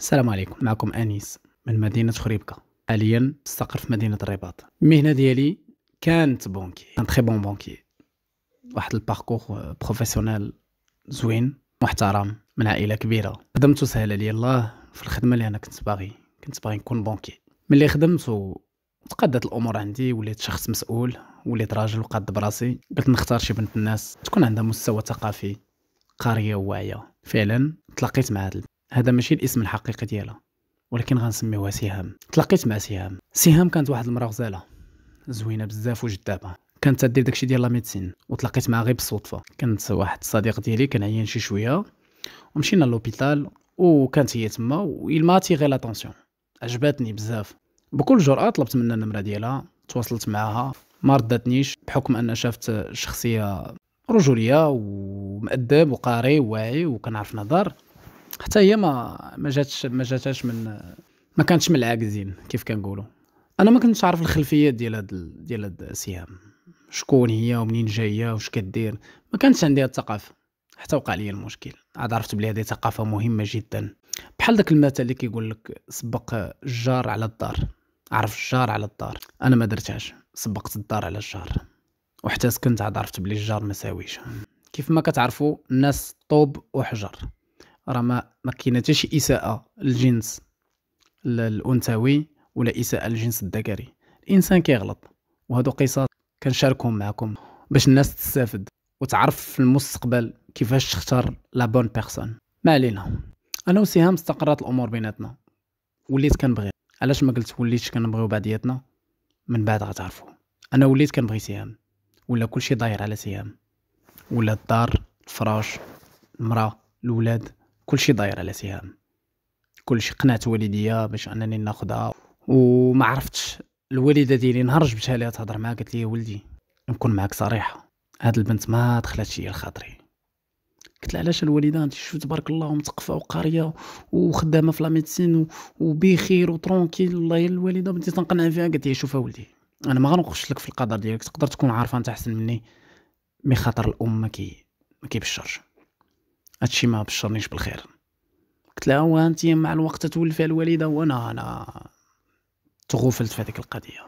السلام عليكم معكم انيس من مدينه خريبكه حاليا مستقر في مدينه الرباط المهنه ديالي كانت بونكي كان تري بون بونكي واحد الباركور بروفيسيونيل زوين محترم من عائله كبيره خدمت سهله لي الله في الخدمه اللي انا كنت باغي كنت باغي نكون بونكي ملي خدمت وتقدت الامور عندي وليت شخص مسؤول وليت راجل وقاد براسي قلت نختار شي بنت الناس تكون عندها مستوى ثقافي قاريه وواعيه فعلا تلاقيت مع هاد هذا ماشي الاسم الحقيقي ديالها ولكن غنسميوها سهام تلاقيت مع سهام سهام كانت واحد المراه غزاله زوينه بزاف وجذابه كانت تدير داكشي ديال لا ميديسين وتلاقيت معها غير بالصدفه كانت واحد الصديق ديالي كان عيان شي شويه ومشينا لوبيتال وكانت هي تما ماتي غير لاتونسيون عجباتني بزاف بكل جرأة طلبت منها النمرة ديالها تواصلت معها ما ردتنيش بحكم ان شافت شخصية رجولية ومؤدب وقاري وواعي وكنعرف نهضر حتى هي ما ما جاتش ما جاتش من ما كانتش من العاكزين كيف كنقولوا انا ما كنتش عارف الخلفيات ديال هاد ديال هاد السهام شكون هي ومنين جايه واش كدير ما كانتش عندي هاد الثقافه حتى وقع لي المشكل عاد عرفت بلي هذه ثقافه مهمه جدا بحال داك المثل اللي كيقول لك سبق الجار على الدار عرف الجار على الدار انا ما درتهاش سبقت الدار على الجار وحتى سكنت عاد عرفت بلي الجار ما ساويش كيف ما كتعرفوا الناس طوب وحجر راه ما ما كاين حتى شي اساءه للجنس الانثوي ولا اساءه للجنس الذكري الانسان كيغلط وهادو قصص كنشاركهم معكم باش الناس تستافد وتعرف في المستقبل كيفاش تختار لا بون بيرسون ما علينا انا وسهام استقرت الامور بيناتنا وليت كنبغي علاش ما قلت وليت كنبغيو بعضياتنا من بعد غتعرفوا انا وليت كنبغي سهام ولا كلشي داير على سهام ولا الدار الفراش المراه الولاد كلشي داير على سهام كلشي قنعت والديا باش انني ناخذها وما عرفتش الوالده ديالي نهار جبتها ليها تهضر معاها قالت لي ولدي نكون معاك صريحه هاد البنت ما دخلتش هي لخاطري قلت لها علاش الوالده انت شو تبارك الله ومثقفه وقاريه وخدامه في لا ميديسين وبخير وترونكيل والله الوالده بديت تنقنع فيها قالت لي شوف ولدي انا ما غنخش لك في القدر ديالك تقدر تكون عارفه انت احسن مني مي خاطر الام ما كي ما كيبشرش هادشي ما بشرنيش بالخير قلت لها انت مع الوقت فيها الوالده وانا انا تغفلت في هذيك القضيه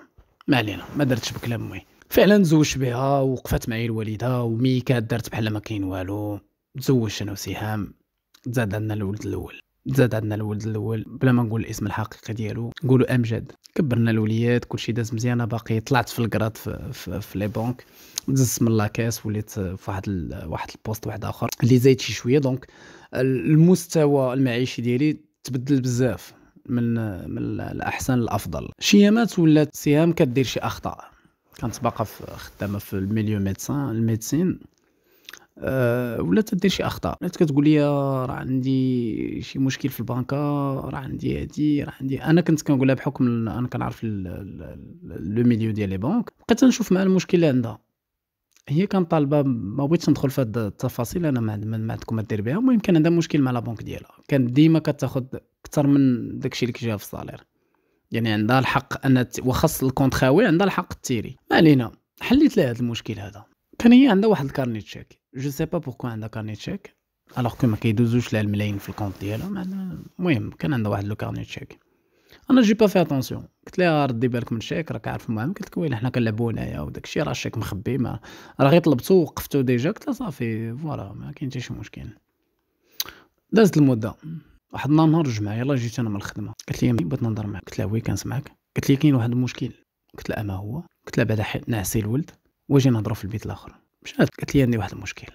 ما علينا ما درتش بكلام امي فعلا زوجت بها وقفت معي الوالده كانت دارت بحال ما كاين والو تزوجت انا وسهام تزاد عندنا الولد الاول زاد عندنا الولد الاول بلا ما نقول الاسم الحقيقي ديالو نقولوا امجد كبرنا الوليات كلشي داز مزيانه باقي طلعت في الكراد في, في, في لي بونك دزت من لاكاس وليت في واحد ال... واحد البوست واحد اخر اللي زايد شي شويه دونك المستوى المعيشي ديالي تبدل بزاف من من الاحسن للافضل شيامات ولات سهام كدير شي اخطاء كانت باقا خدامه في الميليو ميدسان الميدسين آه، ولا تدير شي اخطاء ولات كتقول لي راه عندي شي مشكل في البنكه راه عندي هادي راه عندي انا كنت كنقولها بحكم انا كنعرف لو ميديو ديال لي بنك بقيت نشوف مع المشكل اللي عندها هي كان طالبه ما بغيتش ندخل في هاد التفاصيل انا ما عندكم ما دير بها المهم كان عندها مشكل مع لا بنك ديالها كانت ديما كتاخذ اكثر من داكشي اللي كيجيها في الصالير يعني عندها الحق ان وخاص الكونت خاوي عندها الحق تيري ما علينا حليت لها هذا المشكل هذا كان هي عندها واحد الكارني تشيك جو سي با بوركو عندها كارني تشيك الوغ كو ما كيدوزوش لها الملايين في الكونت ديالها المهم كان عندها واحد لو كارني تشيك انا جي با في اتونسيون قلت لها ردي بالك من الشيك راك عارف المهم قلت لك ويلي حنا كنلعبو هنايا وداك الشيء راه الشيك مخبي ما راه غير طلبتو وقفتو ديجا قلت لها صافي فوالا ما كاين حتى شي مشكل دازت المده واحد النهار الجمعه يلا جيت انا من الخدمه قالت لي بغيت نهضر معاك قلت لها وي كنسمعك قالت لي كاين واحد المشكل قلت لها ما هو قلت لها بعدا نعسي الولد واجي نهضروا في البيت الاخر مشات قالت لي عندي واحد المشكل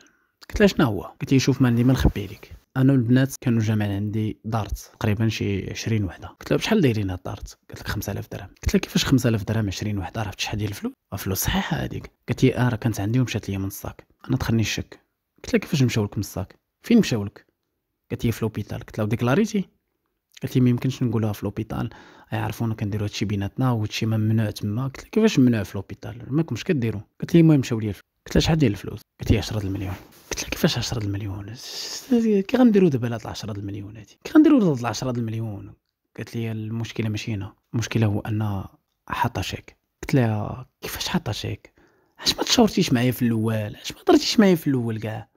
قلت لها شنو هو قالت لي شوف ما عندي ما نخبي لك انا والبنات كانوا جامعين عندي دارت تقريبا شي 20 وحده قلت لها بشحال دايرين هاد الدارت قالت لك 5000 درهم قلت لها كيفاش 5000 درهم 20 وحده عرفت شحال ديال الفلوس الفلوس صحيحه هذيك قالت لي اه راه كانت عندي ومشات لي من الصاك انا دخلني الشك قلت لها كيفاش مشاو لك من الصاك فين مشاو لك قالت لي في لوبيتال قلت لها ديكلاريتي قالت لي ما يمكنش نقولوها في لوبيتال يعرفونا كنديرو هادشي بيناتنا وهادشي ممنوع تما قلت لها كيفاش ممنوع في لوبيتال ما كنتش كديرو قالت لي المهم مشاو ليا قلت لها شحال ديال الفلوس قالت لي 10 المليون قلت لها كيفاش 10 المليون كي غنديرو دابا هاد 10 المليون هادي كي غنديرو هاد 10 المليون قالت لي المشكله ماشي هنا المشكله هو ان حاطه شيك قلت لها كيفاش حاطه شيك علاش ما تشاورتيش معايا في الاول علاش ما درتيش معايا في الاول كاع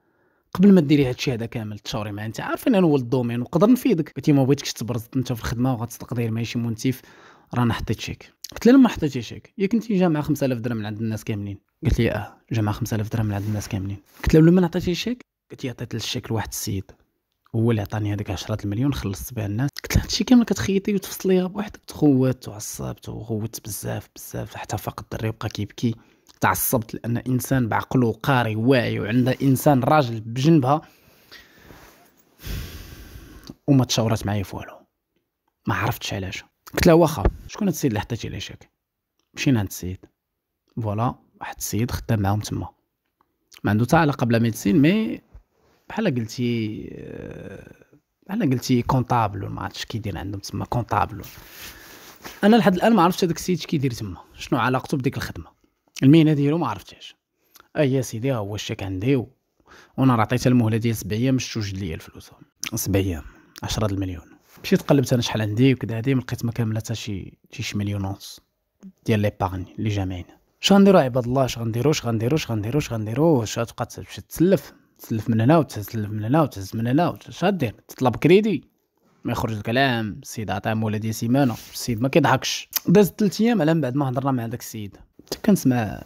قبل ما ديري هادشي هذا كامل تشاوري معاه انت عارف انا هو الدومين وقدر نفيدك قلت ما بغيتكش تبرز انت في الخدمه وغتصدق داير ماشي منتف رانا حطيت شيك قلت لها ما حطيت شيك يا كنتي جامعه 5000 درهم من عند الناس كاملين قالت لي اه جامعه 5000 درهم من عند الناس كاملين قلت لها لما نعطيتش شيك قالت لي عطيت الشيك لواحد السيد هو اللي عطاني هذيك 10 المليون خلصت بها الناس قلت له هادشي كامل كتخيطي وتفصليها بوحدك تخوت وعصبت وغوت بزاف بزاف حتى فاق الدري وبقى كيبكي تعصبت لان انسان بعقله قاري واعي وعنده انسان راجل بجنبها وما تشاورات معايا في والو ما عرفتش علاش قلت لها واخا شكون هاد السيد اللي حطيتي عليه شاك مشينا عند السيد فوالا واحد السيد خدام معاهم تما ما عنده حتى علاقه بلا ميديسين مي بحال قلتي آه، بحال قلتي كونطابل ما عرفتش كيدير عندهم تما كونطابل انا لحد الان ما عرفتش هذاك السيد كيدير تما شنو علاقته بديك الخدمه المهنه ديالو ما عرفتهاش اي يا سيدي ها هو الشيك عندي و... وانا راه عطيتها المهله ديال سبع ايام باش توجد ليا الفلوس سبع ايام 10 المليون مشيت قلبت انا شحال عندي وكذا هادي ما لقيت ما كامله حتى شي شي مليون ونص ديال لي بارني اللي جامعين اش غنديرو عباد الله اش غنديرو اش غنديرو اش غنديرو اش غنديرو اش غتبقى تسلف تسلف من هنا وتسلف من هنا وتهز من هنا اش غدير تطلب كريدي ما يخرج الكلام السيد عطاه مولا ديال سيمانه السيد ما كيضحكش دازت 3 ايام على من بعد ما هضرنا مع داك السيد حتى كنسمع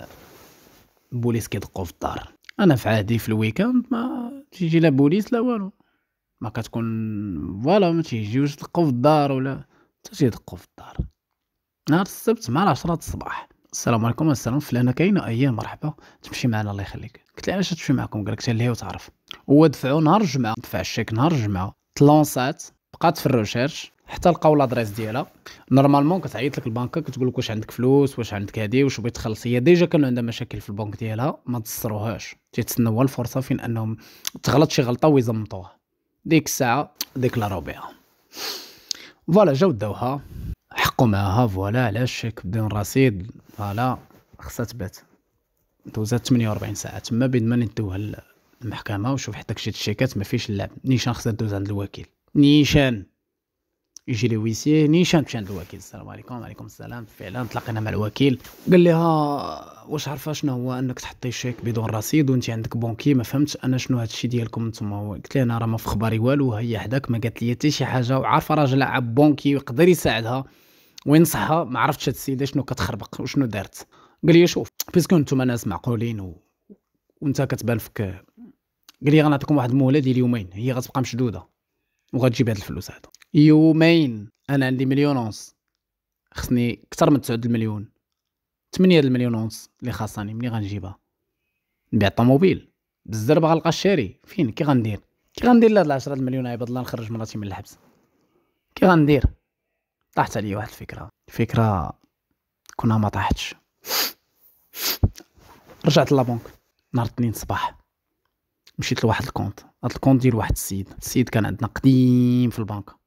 بوليس كيدقوا في الدار انا في عادي في الويكاند ما تيجي لا بوليس لا والو ما كتكون فوالا ما تيجيوش تدقوا في الدار ولا حتى يدقوا في الدار نهار السبت مع 10 الصباح السلام عليكم السلام فلانه كاينه أيا مرحبا تمشي معنا الله يخليك قلت لها علاش تمشي معكم قالك لي وتعرف هو دفعو نهار الجمعه دفع الشيك نهار الجمعه تلونسات بقات في الريشيرش حتى لقاو لادريس ديالها نورمالمون كتعيط لك البنكه كتقول لك واش عندك فلوس واش عندك هادي واش بغيت تخلص هي ديجا كانوا عندها مشاكل في البنك ديالها ما تسروهاش تيتسناو الفرصه فين انهم تغلط شي غلطه ويزمطوها ديك الساعه ديك بها فوالا جاو داوها حقوا معاها فوالا علاش بدون رصيد فوالا خصها تبات دوزات 48 ساعه تما بين ما ندوها المحكمه وشوف حتى داكشي الشيكات ما فيش اللعب نيشان خصها دوز عند الوكيل نيشان يجي لي ويسي نيشان مشى عند الوكيل السلام عليكم وعليكم السلام فعلا تلاقينا مع الوكيل قال لها واش عارفه شنو هو انك تحطي شيك بدون رصيد وانت عندك بونكي ما فهمتش انا شنو هذا الشيء ديالكم نتوما قلت لها انا راه ما في خباري والو هي حداك ما قالت لي حتى شي حاجه وعارفه راجل عاب بونكي يقدر يساعدها وينصحها ما عرفتش هاد السيده شنو كتخربق وشنو دارت قال لي شوف بيسكو نتوما ناس معقولين و... وانت كتبان فيك قال لي غنعطيكم واحد المهله ديال يومين هي غتبقى مشدوده وغتجيب هاد الفلوس هذا يومين انا عندي مليون ونص خصني اكثر من 9 المليون 8 المليون ونص اللي خاصني ملي غنجيبها نبيع الطوموبيل بالزربه غنلقى الشاري فين كي غندير كي غندير لهاد 10 المليون عباد الله نخرج مراتي من الحبس كي غندير طاحت عليا واحد الفكره فكره كنا ما طاحتش رجعت لابونك نهار الاثنين الصباح مشيت لواحد الكونت هاد الكونت ديال واحد السيد السيد كان عندنا قديم في البنك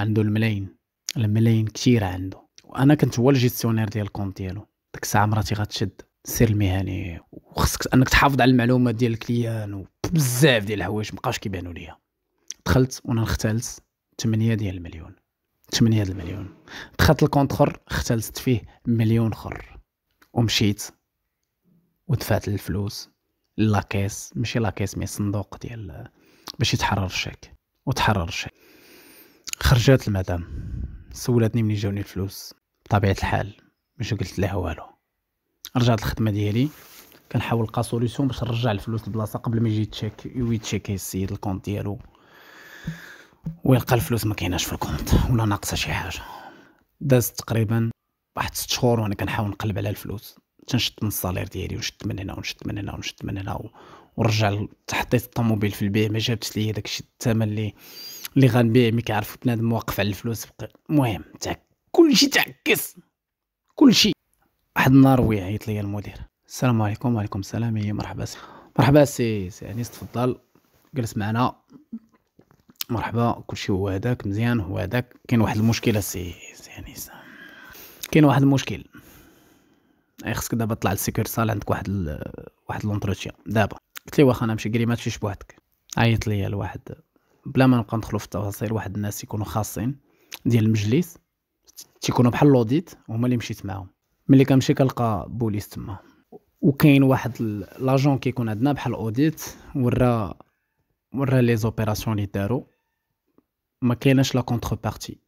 عنده الملايين الملايين كثيره عنده وانا كنت هو الجيستيونير ديال الكونت ديالو ديك الساعه مراتي غتشد السير المهني وخصك انك تحافظ على المعلومات ديال الكليان وبزاف ديال الحوايج مابقاوش كيبانو ليا دخلت وانا اختلت 8 ديال المليون 8 ديال المليون دخلت الكونت اخر اختلت فيه مليون اخر ومشيت ودفعت الفلوس لاكيس ماشي لاكيس مي صندوق ديال باش يتحرر الشيك وتحرر الشيك خرجات المدام سولتني منين جاوني الفلوس بطبيعه الحال مش قلت لها والو رجعت الخدمه ديالي كنحاول نلقى سوليسيون باش نرجع الفلوس لبلاصه قبل ما يجي تشيك يتشيكي السيد الكونت ديالو ويلقى الفلوس ما كايناش في الكونت ولا ناقصه شي حاجه دازت تقريبا واحد ست شهور وانا كنحاول نقلب على الفلوس تنشد من الصالير ديالي ونشد من هنا ونشد من هنا ونشد من هنا ورجع حطيت الطوموبيل في البيع ما جابتش ليا داكشي الثمن اللي اللي غنبيع ملي كيعرف بنادم واقف على الفلوس المهم تاع كلشي تعكس كلشي واحد النهار وي عيط ليا المدير السلام عليكم وعليكم السلام يا مرحبا سي مرحبا سي سي انيس تفضل جلس معنا مرحبا كلشي هو هذاك مزيان هو هذاك كاين واحد المشكله سي سي انيس كاين واحد المشكل خصك دابا طلع للسيكور صال عندك واحد ال... واحد لونتروتيان دابا قلت لي واخا انا نمشي كريمات شي بوحدك عيط ليا لواحد بلا ما نبقى ندخلو في التفاصيل واحد الناس يكونوا خاصين ديال المجلس تيكونوا بحال لوديت هما اللي مشيت معاهم ملي كنمشي كنلقى بوليس تما وكاين واحد لاجون كيكون عندنا بحال اوديت ورا ورا لي زوبيراسيون اللي دارو ما كايناش لا كونتر بارتي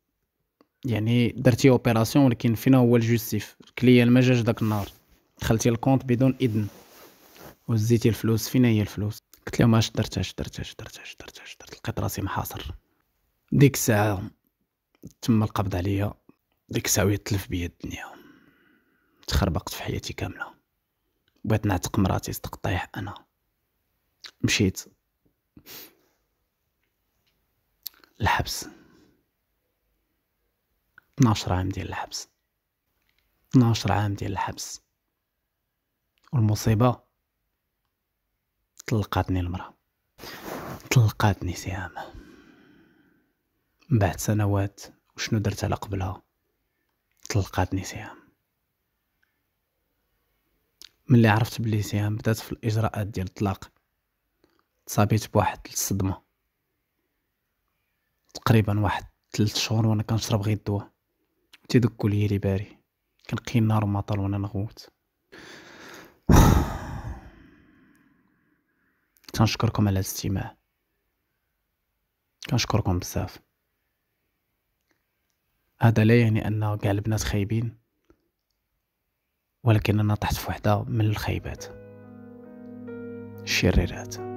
يعني درتي اوبيراسيون ولكن فينا هو الجوستيف الكليان ما جاش داك النهار دخلتي الكونت بدون اذن وزيتي الفلوس فينا هي الفلوس قلت لهم اش درت اش درت اش درت اش درت اش درت لقيت راسي محاصر ديك الساعه تم القبض عليا ديك الساعه ويتلف بيا الدنيا تخربقت في حياتي كامله بغيت نعتق مراتي صدق طايح انا مشيت الحبس 12 عام ديال الحبس 12 عام ديال الحبس والمصيبه طلقاتني المرأة طلقاتني سهام من بعد سنوات وشنو درت على قبلها طلقاتني سهام ملي عرفت بلي سهام بدات في الاجراءات ديال الطلاق تصابيت بواحد الصدمه تقريبا واحد ثلاث شهور وانا كنشرب غير الدواء تيدكو ليا لي باري كنقي النار طال وانا نغوت كنشكركم على الاستماع كنشكركم بزاف هذا لا يعني ان كاع البنات خايبين ولكن انا طحت في وحده من الخيبات الشريرات